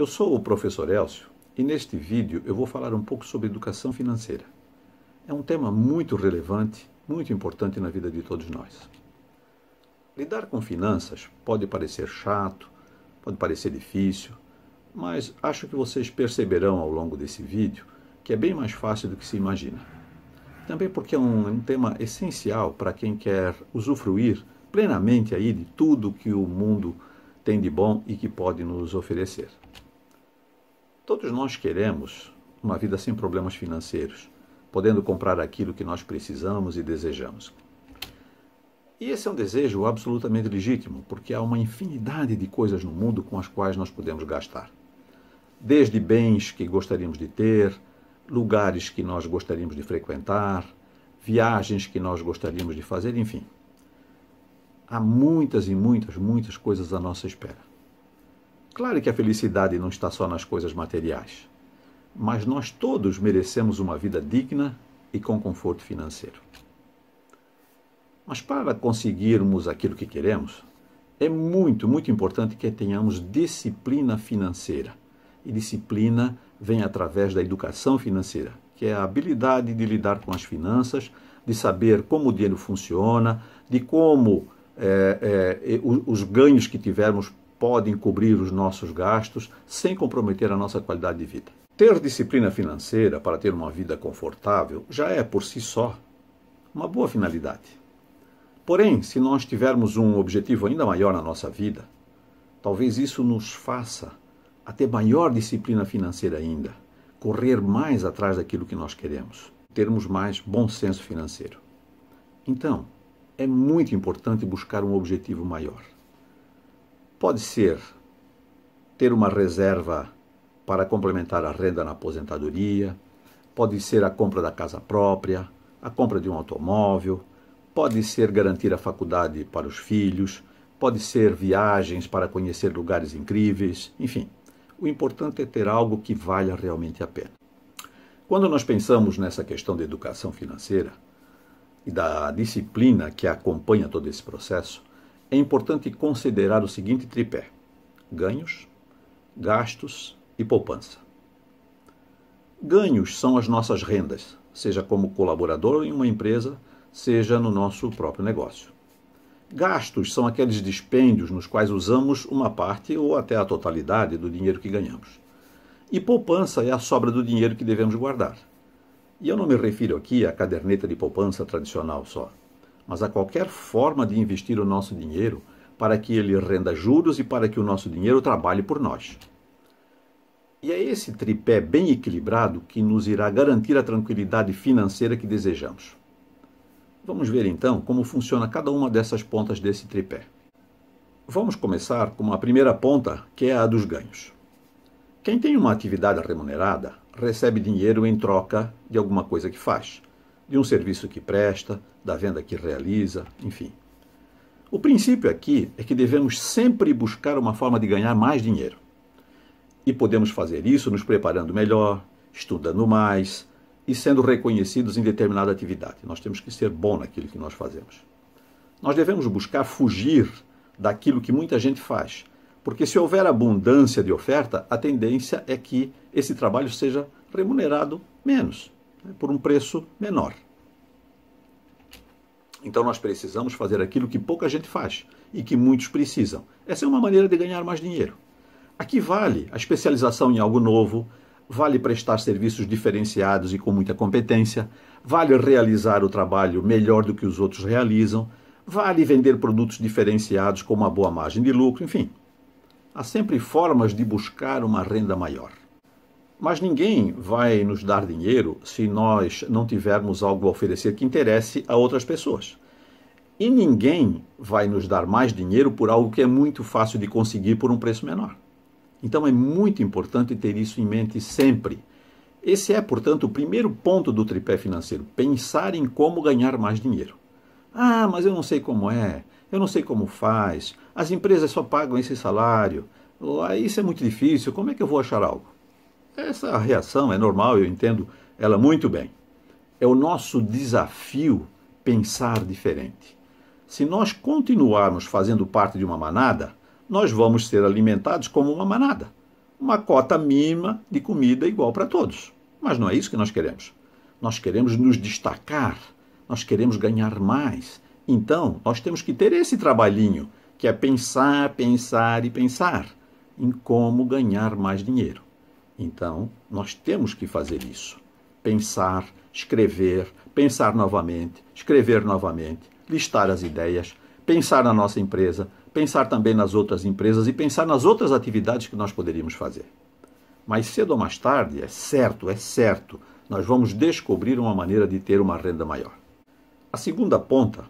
Eu sou o professor Elcio e neste vídeo eu vou falar um pouco sobre educação financeira. É um tema muito relevante, muito importante na vida de todos nós. Lidar com finanças pode parecer chato, pode parecer difícil, mas acho que vocês perceberão ao longo desse vídeo que é bem mais fácil do que se imagina. Também porque é um, é um tema essencial para quem quer usufruir plenamente aí de tudo que o mundo tem de bom e que pode nos oferecer. Todos nós queremos uma vida sem problemas financeiros, podendo comprar aquilo que nós precisamos e desejamos. E esse é um desejo absolutamente legítimo, porque há uma infinidade de coisas no mundo com as quais nós podemos gastar. Desde bens que gostaríamos de ter, lugares que nós gostaríamos de frequentar, viagens que nós gostaríamos de fazer, enfim. Há muitas e muitas, muitas coisas à nossa espera. Claro que a felicidade não está só nas coisas materiais, mas nós todos merecemos uma vida digna e com conforto financeiro. Mas para conseguirmos aquilo que queremos, é muito, muito importante que tenhamos disciplina financeira. E disciplina vem através da educação financeira, que é a habilidade de lidar com as finanças, de saber como o dinheiro funciona, de como é, é, os ganhos que tivermos podem cobrir os nossos gastos sem comprometer a nossa qualidade de vida. Ter disciplina financeira para ter uma vida confortável já é, por si só, uma boa finalidade. Porém, se nós tivermos um objetivo ainda maior na nossa vida, talvez isso nos faça a ter maior disciplina financeira ainda, correr mais atrás daquilo que nós queremos, termos mais bom senso financeiro. Então, é muito importante buscar um objetivo maior. Pode ser ter uma reserva para complementar a renda na aposentadoria, pode ser a compra da casa própria, a compra de um automóvel, pode ser garantir a faculdade para os filhos, pode ser viagens para conhecer lugares incríveis, enfim. O importante é ter algo que valha realmente a pena. Quando nós pensamos nessa questão da educação financeira e da disciplina que acompanha todo esse processo, é importante considerar o seguinte tripé: ganhos, gastos e poupança. Ganhos são as nossas rendas, seja como colaborador em uma empresa, seja no nosso próprio negócio. Gastos são aqueles dispêndios nos quais usamos uma parte ou até a totalidade do dinheiro que ganhamos. E poupança é a sobra do dinheiro que devemos guardar. E eu não me refiro aqui à caderneta de poupança tradicional só mas a qualquer forma de investir o nosso dinheiro para que ele renda juros e para que o nosso dinheiro trabalhe por nós. E é esse tripé bem equilibrado que nos irá garantir a tranquilidade financeira que desejamos. Vamos ver então como funciona cada uma dessas pontas desse tripé. Vamos começar com a primeira ponta, que é a dos ganhos. Quem tem uma atividade remunerada recebe dinheiro em troca de alguma coisa que faz de um serviço que presta, da venda que realiza, enfim. O princípio aqui é que devemos sempre buscar uma forma de ganhar mais dinheiro. E podemos fazer isso nos preparando melhor, estudando mais e sendo reconhecidos em determinada atividade. Nós temos que ser bom naquilo que nós fazemos. Nós devemos buscar fugir daquilo que muita gente faz, porque se houver abundância de oferta, a tendência é que esse trabalho seja remunerado menos né, por um preço menor. Então nós precisamos fazer aquilo que pouca gente faz e que muitos precisam. Essa é uma maneira de ganhar mais dinheiro. Aqui vale a especialização em algo novo, vale prestar serviços diferenciados e com muita competência, vale realizar o trabalho melhor do que os outros realizam, vale vender produtos diferenciados com uma boa margem de lucro, enfim. Há sempre formas de buscar uma renda maior. Mas ninguém vai nos dar dinheiro se nós não tivermos algo a oferecer que interesse a outras pessoas. E ninguém vai nos dar mais dinheiro por algo que é muito fácil de conseguir por um preço menor. Então é muito importante ter isso em mente sempre. Esse é, portanto, o primeiro ponto do tripé financeiro: pensar em como ganhar mais dinheiro. Ah, mas eu não sei como é, eu não sei como faz, as empresas só pagam esse salário, isso é muito difícil, como é que eu vou achar algo? Essa reação é normal, eu entendo ela muito bem. É o nosso desafio pensar diferente. Se nós continuarmos fazendo parte de uma manada, nós vamos ser alimentados como uma manada. Uma cota mínima de comida igual para todos. Mas não é isso que nós queremos. Nós queremos nos destacar, nós queremos ganhar mais. Então, nós temos que ter esse trabalhinho, que é pensar, pensar e pensar em como ganhar mais dinheiro. Então, nós temos que fazer isso. Pensar, escrever, pensar novamente, escrever novamente, listar as ideias, pensar na nossa empresa, pensar também nas outras empresas e pensar nas outras atividades que nós poderíamos fazer. Mais cedo ou mais tarde, é certo, é certo, nós vamos descobrir uma maneira de ter uma renda maior. A segunda ponta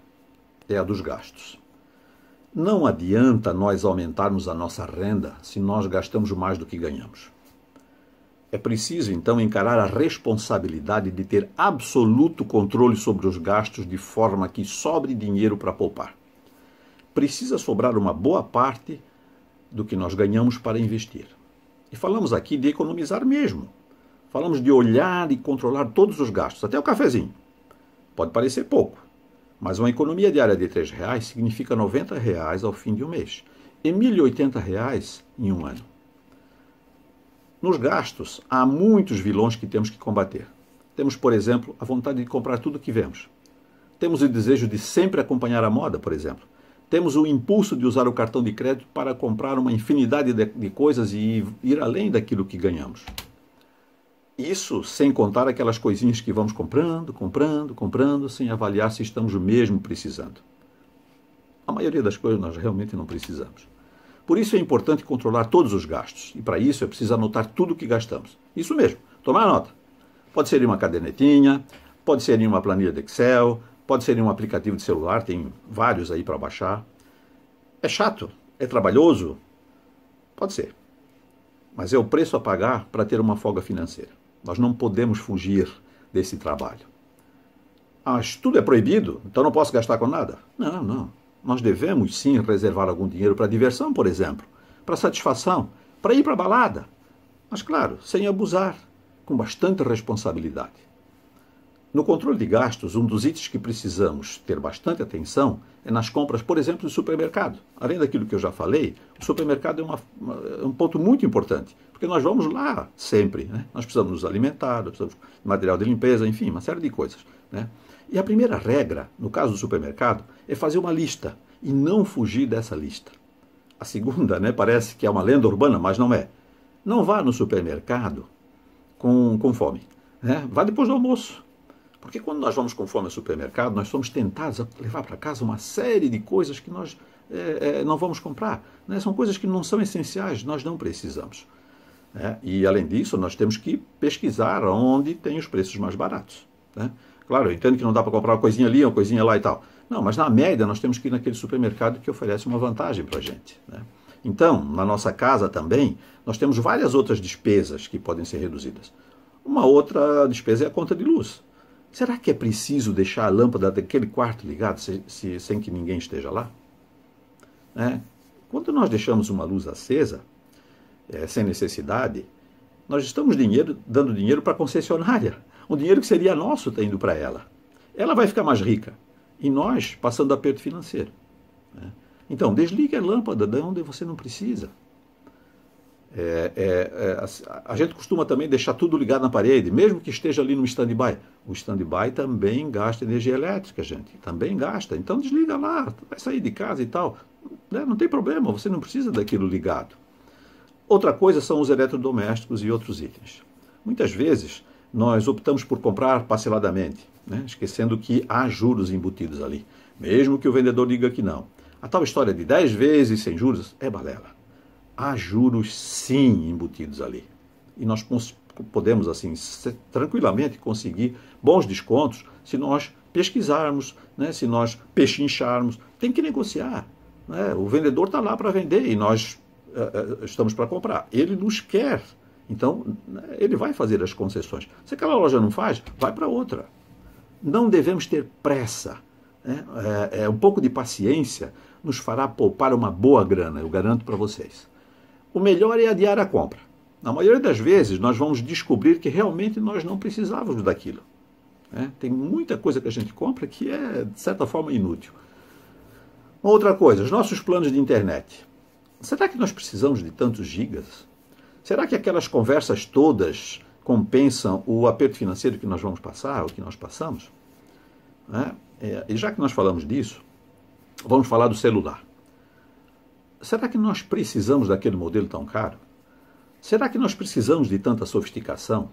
é a dos gastos. Não adianta nós aumentarmos a nossa renda se nós gastamos mais do que ganhamos. É preciso, então, encarar a responsabilidade de ter absoluto controle sobre os gastos de forma que sobre dinheiro para poupar. Precisa sobrar uma boa parte do que nós ganhamos para investir. E falamos aqui de economizar mesmo. Falamos de olhar e controlar todos os gastos, até o cafezinho. Pode parecer pouco, mas uma economia diária de R$ reais significa R$ reais ao fim de um mês e R$ 1.080 em um ano. Nos gastos, há muitos vilões que temos que combater. Temos, por exemplo, a vontade de comprar tudo que vemos. Temos o desejo de sempre acompanhar a moda, por exemplo. Temos o impulso de usar o cartão de crédito para comprar uma infinidade de, de coisas e ir além daquilo que ganhamos. Isso sem contar aquelas coisinhas que vamos comprando, comprando, comprando, sem avaliar se estamos mesmo precisando. A maioria das coisas nós realmente não precisamos. Por isso é importante controlar todos os gastos. E para isso é preciso anotar tudo o que gastamos. Isso mesmo, tomar nota. Pode ser em uma cadernetinha, pode ser em uma planilha de Excel, pode ser em um aplicativo de celular, tem vários aí para baixar. É chato? É trabalhoso? Pode ser. Mas é o preço a pagar para ter uma folga financeira. Nós não podemos fugir desse trabalho. Ah, tudo é proibido, então não posso gastar com nada? Não, não. Nós devemos sim reservar algum dinheiro para diversão, por exemplo, para satisfação, para ir para a balada. Mas, claro, sem abusar, com bastante responsabilidade. No controle de gastos, um dos itens que precisamos ter bastante atenção é nas compras, por exemplo, do supermercado. Além daquilo que eu já falei, o supermercado é, uma, é um ponto muito importante, porque nós vamos lá sempre. Né? Nós precisamos nos alimentar, precisamos de material de limpeza, enfim, uma série de coisas. Né? E a primeira regra, no caso do supermercado, é fazer uma lista e não fugir dessa lista. A segunda, né, parece que é uma lenda urbana, mas não é. Não vá no supermercado com, com fome. Né? Vá depois do almoço. Porque quando nós vamos com fome ao supermercado, nós somos tentados a levar para casa uma série de coisas que nós é, é, não vamos comprar. Né? São coisas que não são essenciais, nós não precisamos. Né? E, além disso, nós temos que pesquisar onde tem os preços mais baratos. Né? Claro, eu entendo que não dá para comprar uma coisinha ali, uma coisinha lá e tal. Não, mas na média nós temos que ir naquele supermercado que oferece uma vantagem para a gente. Né? Então, na nossa casa também, nós temos várias outras despesas que podem ser reduzidas. Uma outra despesa é a conta de luz. Será que é preciso deixar a lâmpada daquele quarto ligada se, se, sem que ninguém esteja lá? Né? Quando nós deixamos uma luz acesa, é, sem necessidade, nós estamos dinheiro, dando dinheiro para a concessionária um dinheiro que seria nosso está indo para ela. Ela vai ficar mais rica e nós passando aperto financeiro. Né? Então, desligue a lâmpada de onde você não precisa. É, é, é, a, a, gente costuma também deixar tudo ligado na parede, mesmo que esteja ali no stand-by. O stand-by também gasta energia elétrica, gente. Também gasta. Então desliga lá, vai sair de casa e tal. Né? Não tem problema, você não precisa daquilo ligado. Outra coisa são os eletrodomésticos e outros itens. Muitas vezes nós optamos por comprar parceladamente, né? esquecendo que há juros embutidos ali, mesmo que o vendedor diga que não. A tal história de 10 vezes sem juros é balela. Há juros sim embutidos ali. E nós podemos, assim, tranquilamente conseguir bons descontos se nós pesquisarmos, né? se nós pechincharmos. Tem que negociar. Né? O vendedor está lá para vender e nós uh, uh, estamos para comprar. Ele nos quer então, ele vai fazer as concessões. Se aquela loja não faz, vai para outra. Não devemos ter pressa. Né? É, é, um pouco de paciência nos fará poupar uma boa grana, eu garanto para vocês. O melhor é adiar a compra. Na maioria das vezes, nós vamos descobrir que realmente nós não precisávamos daquilo. Né? Tem muita coisa que a gente compra que é, de certa forma, inútil. Uma outra coisa, os nossos planos de internet. Será que nós precisamos de tantos gigas? Será que aquelas conversas todas compensam o aperto financeiro que nós vamos passar, o que nós passamos? Né? É, e já que nós falamos disso, vamos falar do celular. Será que nós precisamos daquele modelo tão caro? Será que nós precisamos de tanta sofisticação?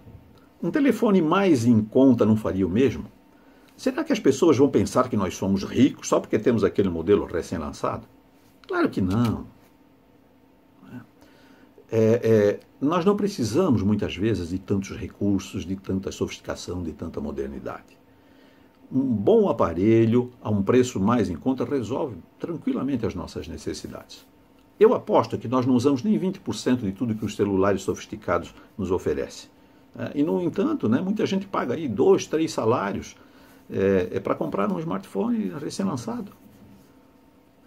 Um telefone mais em conta não faria o mesmo? Será que as pessoas vão pensar que nós somos ricos só porque temos aquele modelo recém-lançado? Claro que não é, é, nós não precisamos muitas vezes de tantos recursos, de tanta sofisticação, de tanta modernidade. Um bom aparelho a um preço mais em conta resolve tranquilamente as nossas necessidades. Eu aposto que nós não usamos nem 20% de tudo que os celulares sofisticados nos oferecem. É, e, no entanto, né, muita gente paga aí dois, três salários é, é para comprar um smartphone recém-lançado.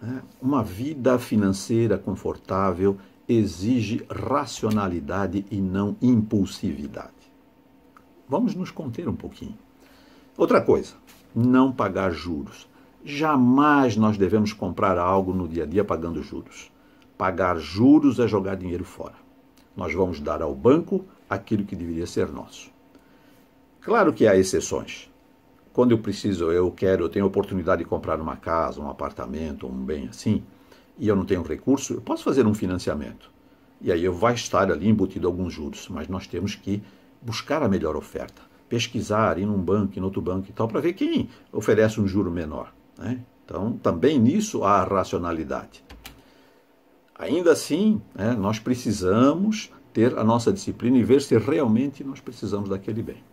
É, uma vida financeira confortável exige racionalidade e não impulsividade. Vamos nos conter um pouquinho. Outra coisa, não pagar juros. Jamais nós devemos comprar algo no dia a dia pagando juros. Pagar juros é jogar dinheiro fora. Nós vamos dar ao banco aquilo que deveria ser nosso. Claro que há exceções. Quando eu preciso, eu quero, eu tenho a oportunidade de comprar uma casa, um apartamento, um bem assim, e eu não tenho recurso, eu posso fazer um financiamento. E aí eu vai estar ali embutido alguns juros, mas nós temos que buscar a melhor oferta, pesquisar, ir num banco, em outro banco e tal, para ver quem oferece um juro menor. Né? Então, também nisso há racionalidade. Ainda assim, né, nós precisamos ter a nossa disciplina e ver se realmente nós precisamos daquele bem.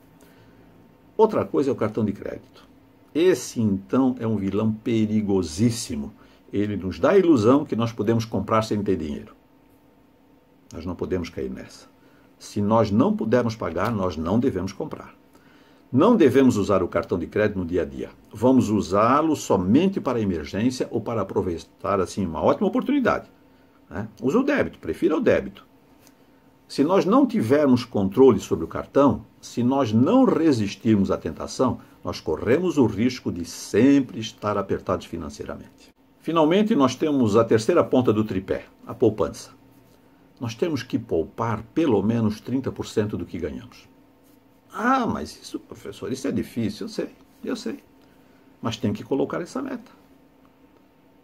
Outra coisa é o cartão de crédito. Esse, então, é um vilão perigosíssimo ele nos dá a ilusão que nós podemos comprar sem ter dinheiro. Nós não podemos cair nessa. Se nós não pudermos pagar, nós não devemos comprar. Não devemos usar o cartão de crédito no dia a dia. Vamos usá-lo somente para emergência ou para aproveitar assim uma ótima oportunidade. Né? o débito, prefira o débito. Se nós não tivermos controle sobre o cartão, se nós não resistirmos à tentação, nós corremos o risco de sempre estar apertados financeiramente. Finalmente, nós temos a terceira ponta do tripé, a poupança. Nós temos que poupar pelo menos 30% do que ganhamos. Ah, mas isso, professor, isso é difícil, eu sei, eu sei. Mas tem que colocar essa meta.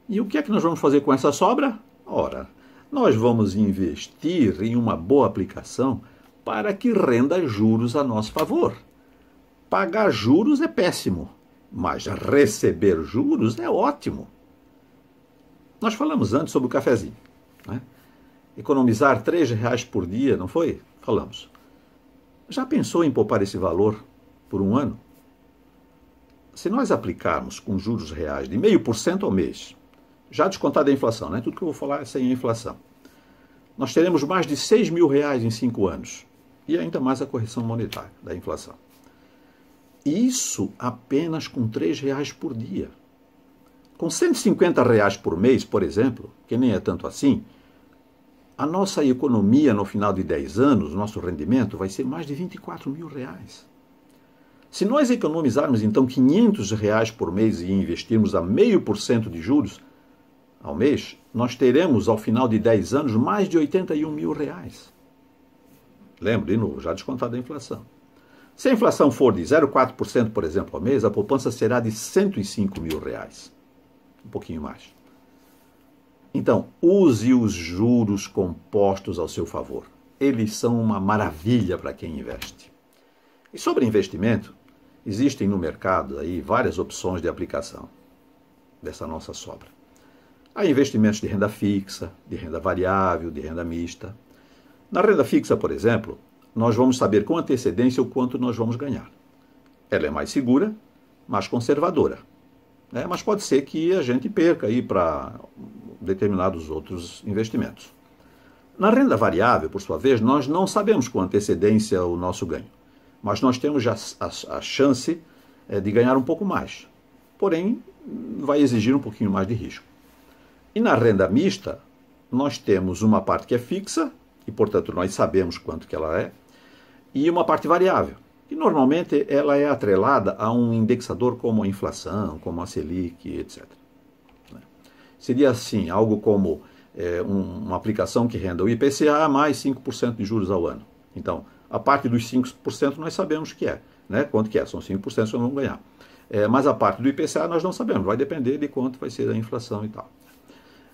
E o que é que nós vamos fazer com essa sobra? Ora, nós vamos investir em uma boa aplicação para que renda juros a nosso favor. Pagar juros é péssimo, mas receber juros é ótimo. Nós falamos antes sobre o cafezinho. Né? Economizar R$ reais por dia, não foi? Falamos. Já pensou em poupar esse valor por um ano? Se nós aplicarmos com juros reais de 0,5% ao mês, já descontado a inflação, né? tudo que eu vou falar é sem a inflação, nós teremos mais de 6 mil reais em cinco anos. E ainda mais a correção monetária da inflação. Isso apenas com R$ reais por dia. Com 150 reais por mês, por exemplo, que nem é tanto assim, a nossa economia no final de 10 anos, nosso rendimento vai ser mais de 24 mil reais. Se nós economizarmos então 500 reais por mês e investirmos a meio por cento de juros ao mês, nós teremos ao final de 10 anos mais de 81 mil reais. Lembro, de novo, já descontado a inflação. Se a inflação for de 0,4% por exemplo ao mês, a poupança será de 105 mil reais um pouquinho mais. Então, use os juros compostos ao seu favor. Eles são uma maravilha para quem investe. E sobre investimento, existem no mercado aí várias opções de aplicação dessa nossa sobra. Há investimentos de renda fixa, de renda variável, de renda mista. Na renda fixa, por exemplo, nós vamos saber com antecedência o quanto nós vamos ganhar. Ela é mais segura, mais conservadora né? mas pode ser que a gente perca aí para determinados outros investimentos. Na renda variável, por sua vez, nós não sabemos com antecedência o nosso ganho, mas nós temos já a, a chance é, de ganhar um pouco mais. Porém, vai exigir um pouquinho mais de risco. E na renda mista, nós temos uma parte que é fixa, e portanto nós sabemos quanto que ela é, e uma parte variável que normalmente ela é atrelada a um indexador como a inflação, como a Selic, etc. Né? Seria assim, algo como é, um, uma aplicação que renda o IPCA mais 5% de juros ao ano. Então, a parte dos 5% nós sabemos que é, né? quanto que é, são 5% que vamos ganhar. É, mas a parte do IPCA nós não sabemos, vai depender de quanto vai ser a inflação e tal.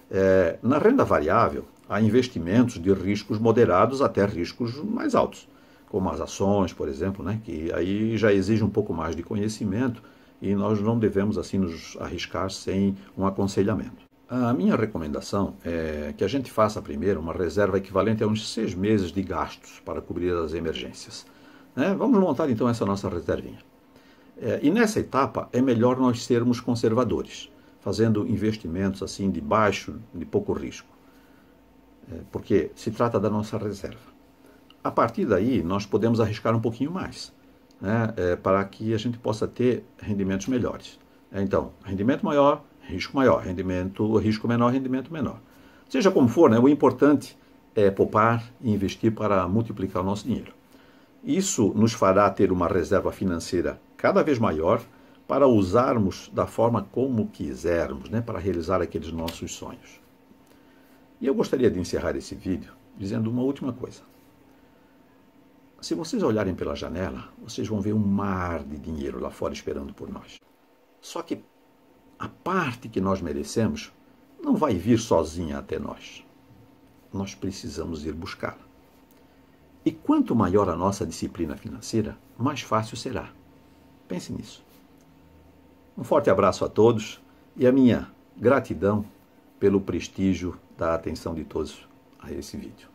É, na renda variável, há investimentos de riscos moderados até riscos mais altos como as ações, por exemplo, né, que aí já exige um pouco mais de conhecimento e nós não devemos assim nos arriscar sem um aconselhamento. A minha recomendação é que a gente faça primeiro uma reserva equivalente a uns seis meses de gastos para cobrir as emergências. Né? Vamos montar então essa nossa reservinha. É, e nessa etapa é melhor nós sermos conservadores, fazendo investimentos assim de baixo, de pouco risco, é, porque se trata da nossa reserva a partir daí, nós podemos arriscar um pouquinho mais, né, é, para que a gente possa ter rendimentos melhores. É, então, rendimento maior, risco maior, rendimento, risco menor, rendimento menor. Seja como for, né, o importante é poupar e investir para multiplicar o nosso dinheiro. Isso nos fará ter uma reserva financeira cada vez maior para usarmos da forma como quisermos, né, para realizar aqueles nossos sonhos. E eu gostaria de encerrar esse vídeo dizendo uma última coisa. Se vocês olharem pela janela, vocês vão ver um mar de dinheiro lá fora esperando por nós. Só que a parte que nós merecemos não vai vir sozinha até nós. Nós precisamos ir buscá-la. E quanto maior a nossa disciplina financeira, mais fácil será. Pense nisso. Um forte abraço a todos e a minha gratidão pelo prestígio da atenção de todos a esse vídeo.